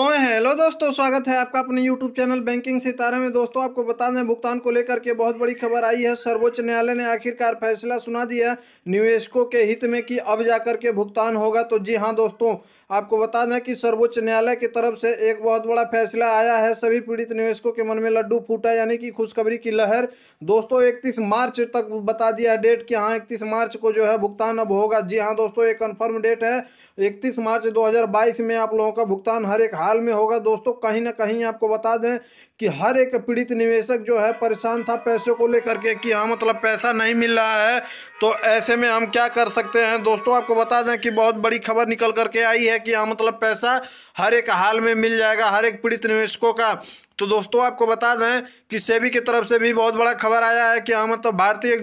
तो हेलो दोस्तों स्वागत है आपका अपने यूट्यूब चैनल बैंकिंग सितारे में दोस्तों आपको बता दें भुगतान को लेकर के बहुत बड़ी खबर आई है सर्वोच्च न्यायालय ने आखिरकार फैसला सुना दिया निवेशकों के हित में कि अब जाकर के भुगतान होगा तो जी हाँ दोस्तों आपको बता दें कि सर्वोच्च न्यायालय की तरफ से एक बहुत बड़ा फैसला आया है सभी पीड़ित निवेशकों के मन में लड्डू फूटा यानी कि खुशखबरी की लहर दोस्तों इकतीस मार्च तक बता दिया डेट कि हाँ इकतीस मार्च को जो है भुगतान अब होगा जी हाँ दोस्तों ये कन्फर्म डेट है इकतीस मार्च 2022 में आप लोगों का भुगतान हर एक हाल में होगा दोस्तों कहीं ना कहीं आपको बता दें कि हर एक पीड़ित निवेशक जो है परेशान था पैसों को लेकर के कि हाँ मतलब पैसा नहीं मिल रहा है तो ऐसे में हम क्या कर सकते हैं दोस्तों आपको बता दें कि बहुत बड़ी खबर निकल करके आई है कि हाँ मतलब पैसा हर एक हाल में मिल जाएगा हर एक पीड़ित निवेशकों का तो दोस्तों आपको बता दें कि सेबी की तरफ से भी बहुत बड़ा खबर आया है कि हाँ मतलब भारतीय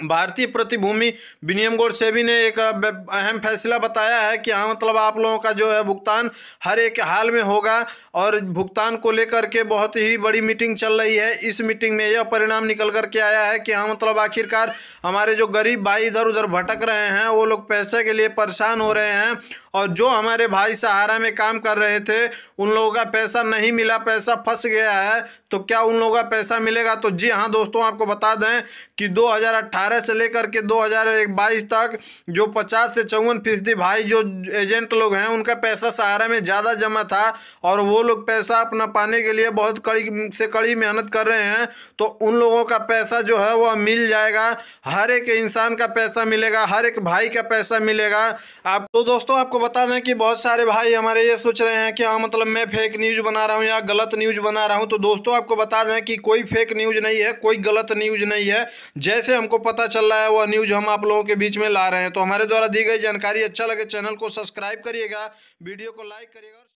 भारतीय प्रतिभूमि विनियम गोड सेबी ने एक अहम फैसला बताया है कि हाँ मतलब आप लोगों का जो है भुगतान हर एक हाल में होगा और भुगतान को लेकर के बहुत ही बड़ी मीटिंग चल रही है इस मीटिंग में यह परिणाम निकल कर के आया है कि हाँ मतलब आखिरकार हमारे जो गरीब भाई इधर उधर भटक रहे हैं वो लोग पैसे के लिए परेशान हो रहे हैं और जो हमारे भाई सहारा में काम कर रहे थे उन लोगों का पैसा नहीं मिला पैसा फंस गया है तो क्या उन लोगों का पैसा मिलेगा तो जी हाँ दोस्तों आपको बता दें कि 2018 से लेकर के 2022 तक जो 50 से चौवन फीसदी भाई जो एजेंट लोग हैं उनका पैसा सहारा में ज़्यादा जमा था और वो लोग पैसा अपना पाने के लिए बहुत कड़ी से कड़ी मेहनत कर रहे हैं तो उन लोगों का पैसा जो है वह मिल जाएगा हर एक इंसान का पैसा मिलेगा हर एक भाई का पैसा मिलेगा आप तो दोस्तों आपको बता दें कि बहुत सारे भाई हमारे ये सोच रहे हैं कि हाँ मतलब मैं फेक न्यूज़ बना रहा हूँ या गलत न्यूज़ बना रहा हूँ तो दोस्तों आपको बता दें कि कोई फेक न्यूज़ नहीं है कोई गलत न्यूज़ नहीं है जैसे हमको पता चल रहा है वह न्यूज़ हम आप लोगों के बीच में ला रहे हैं तो हमारे द्वारा दी गई जानकारी अच्छा लगे चैनल को सब्सक्राइब करिएगा वीडियो को लाइक करिएगा